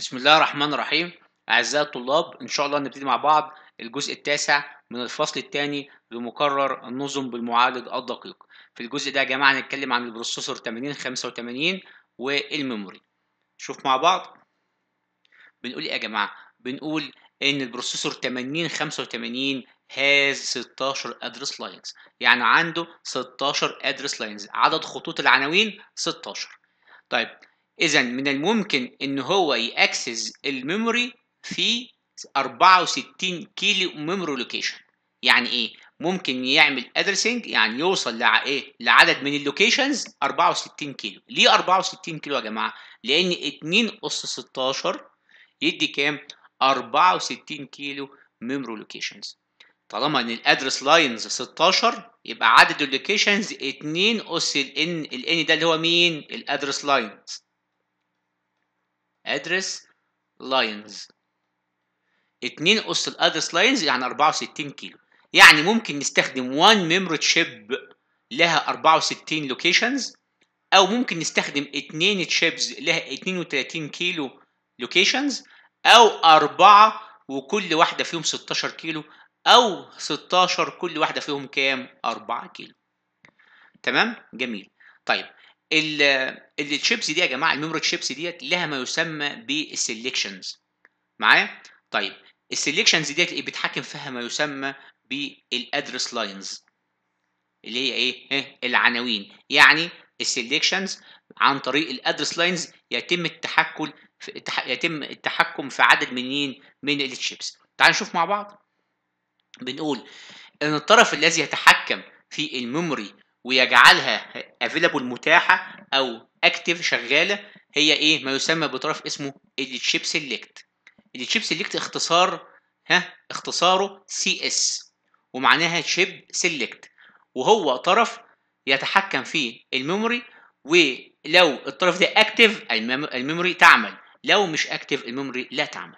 بسم الله الرحمن الرحيم أعزائي الطلاب إن شاء الله نبتدي مع بعض الجزء التاسع من الفصل الثاني لمكرر النظم بالمعالج الدقيق في الجزء ده يا جماعة هنتكلم عن البروسيسور 8085 والميموري شوف مع بعض بنقول إيه يا جماعة بنقول إن البروسيسور 8085 has 16 address lines يعني عنده 16 address lines عدد خطوط العناوين 16 طيب اذا من الممكن ان هو ياكسس الميموري في 64 كيلو ميموري لوكيشن يعني ايه ممكن يعمل ادرسنج يعني يوصل لع ايه لعدد من اللوكيشنز 64 كيلو ليه 64 كيلو يا جماعه لان 2 اس 16 يدي كام 64 كيلو ميموري لوكيشنز طالما ان الادرس لاينز 16 يبقى عدد اللوكيشنز 2 اس الـ ان ان ده اللي هو مين الادرس لاينز ادرس لاينز 2 اس الادرس لاينز يعني 64 كيلو يعني ممكن نستخدم 1 ميموري تشيب لها 64 لوكيشنز او ممكن نستخدم 2 تشيبز لها 32 كيلو لوكيشنز او أربعة وكل واحده فيهم 16 كيلو او 16 كل واحده فيهم كام 4 كيلو تمام جميل طيب الشيبس دي يا جماعه الميموري شيبس ديت لها ما يسمى بالسلكشنز معايا طيب السلكشنز ديت اللي بيتحكم فيها ما يسمى بالادرس لاينز اللي هي ايه إيه؟ العناوين يعني السلكشنز عن طريق الادرس لاينز يتم التحكم يتم التحكم في عدد منين من الشيبس تعال نشوف مع بعض بنقول ان الطرف الذي يتحكم في الميموري ويجعلها افيلابل متاحه او اكتف شغاله هي ايه ما يسمى بطرف اسمه التشيب سيلكت التشيب سيلكت اختصار ها اختصاره سي اس ومعناها تشيب سيلكت وهو طرف يتحكم في الميموري ولو الطرف ده اكتف الميموري تعمل لو مش اكتف الميموري لا تعمل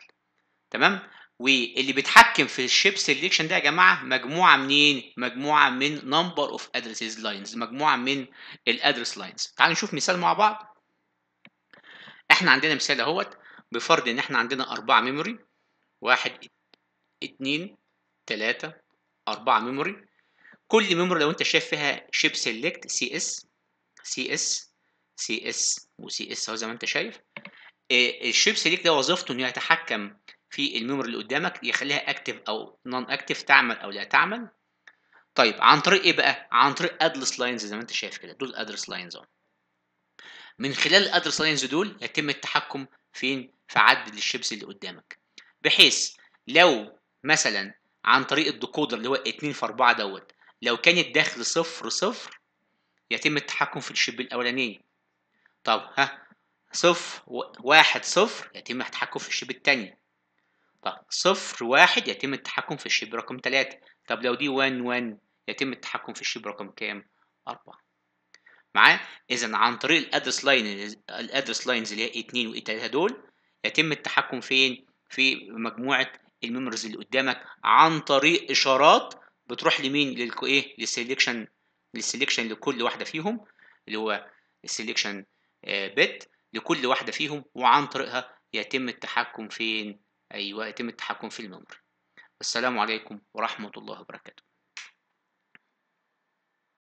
تمام واللي بيتحكم في الشيب سيلكشن ده يا جماعه مجموعه منين؟ مجموعه من نمبر اوف ادريسز لاينز مجموعه من الادرس لاينز تعالوا نشوف مثال مع بعض احنا عندنا مثال اهوت بفرض ان احنا عندنا اربعه ميموري واحد اتنين تلاته اربعه ميموري كل ميموري لو انت شايف فيها شيب سيلكت سي اس سي اس سي اس وسي اس اهو زي ما انت شايف آه، الشيب سيلكت ده وظيفته انه يتحكم في الميموري اللي قدامك يخليها اكتف او نون اكتف تعمل او لا تعمل طيب عن طريق ايه بقى عن طريق ادرس لاينز زي ما انت شايف كده دول ادرس لاينز اهو من خلال الادرس لاينز دول يتم التحكم فين في عدد الشيبس اللي قدامك بحيث لو مثلا عن طريق الديكودر اللي هو 2 في 4 دوت لو كان داخل صفر صفر يتم التحكم في الشيب الاولانيه طب ها صفر واحد صفر يتم التحكم في الشيب الثانيه صفر واحد يتم التحكم في الشيب رقم تلاتة طب لو دي وان وان يتم التحكم في الشيب رقم كام؟ أربعة معاه إذا عن طريق الأدرس لاين الأدرس لاينز اللي هي اتنين وإيه 3 دول يتم التحكم فين؟ في مجموعة الميموريز اللي قدامك عن طريق إشارات بتروح لمين؟ للكو إيه؟ للسيلكشن للسيلكشن لكل واحدة فيهم اللي هو السيلكشن آه، بت لكل واحدة فيهم وعن طريقها يتم التحكم فين؟ أيوة يتم التحكم في الميموري السلام عليكم ورحمة الله وبركاته